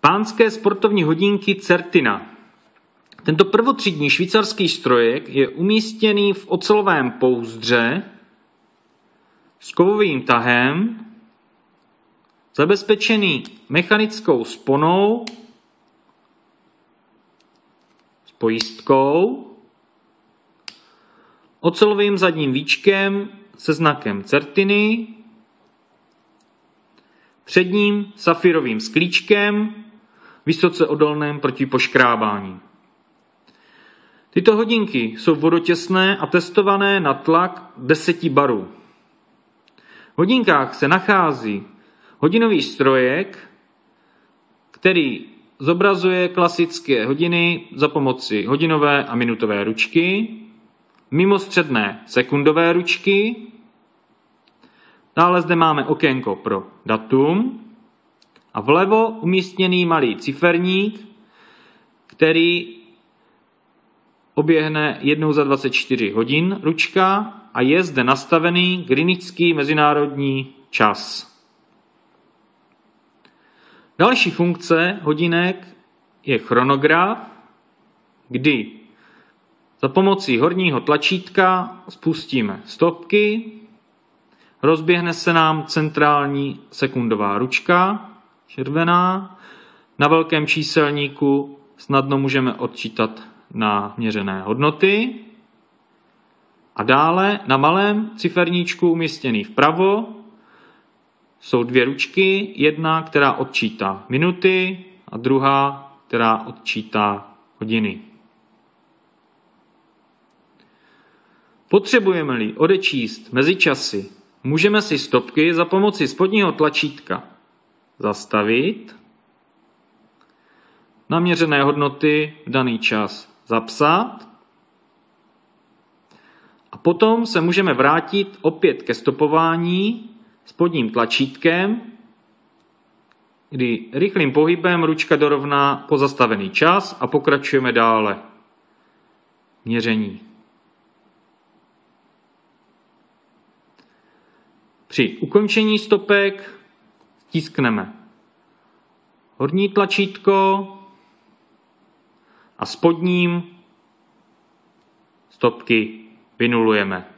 Pánské sportovní hodinky Certina. Tento prvotřídní švýcarský strojek je umístěný v ocelovém pouzdře s kovovým tahem, zabezpečený mechanickou sponou s pojistkou, ocelovým zadním víčkem se znakem Certiny, předním safirovým sklíčkem, vysoce odolném proti poškrábání. Tyto hodinky jsou vodotěsné a testované na tlak 10 barů. V hodinkách se nachází hodinový strojek, který zobrazuje klasické hodiny za pomoci hodinové a minutové ručky, mimostředné sekundové ručky, dále zde máme okénko pro datum, a vlevo umístěný malý ciferník, který oběhne jednou za 24 hodin ručka a je zde nastavený greenwichský mezinárodní čas. Další funkce hodinek je chronograf, kdy za pomocí horního tlačítka spustíme stopky, rozběhne se nám centrální sekundová ručka červená. Na velkém číselníku snadno můžeme odčítat na měřené hodnoty. A dále na malém ciferníčku umístěný vpravo jsou dvě ručky, jedna, která odčítá minuty a druhá, která odčítá hodiny. Potřebujeme-li odečíst mezičasy, můžeme si stopky za pomoci spodního tlačítka zastavit, naměřené hodnoty v daný čas zapsat a potom se můžeme vrátit opět ke stopování spodním tlačítkem, kdy rychlým pohybem ručka dorovná pozastavený čas a pokračujeme dále. Měření. Při ukončení stopek stiskneme horní tlačítko a spodním stopky vynulujeme.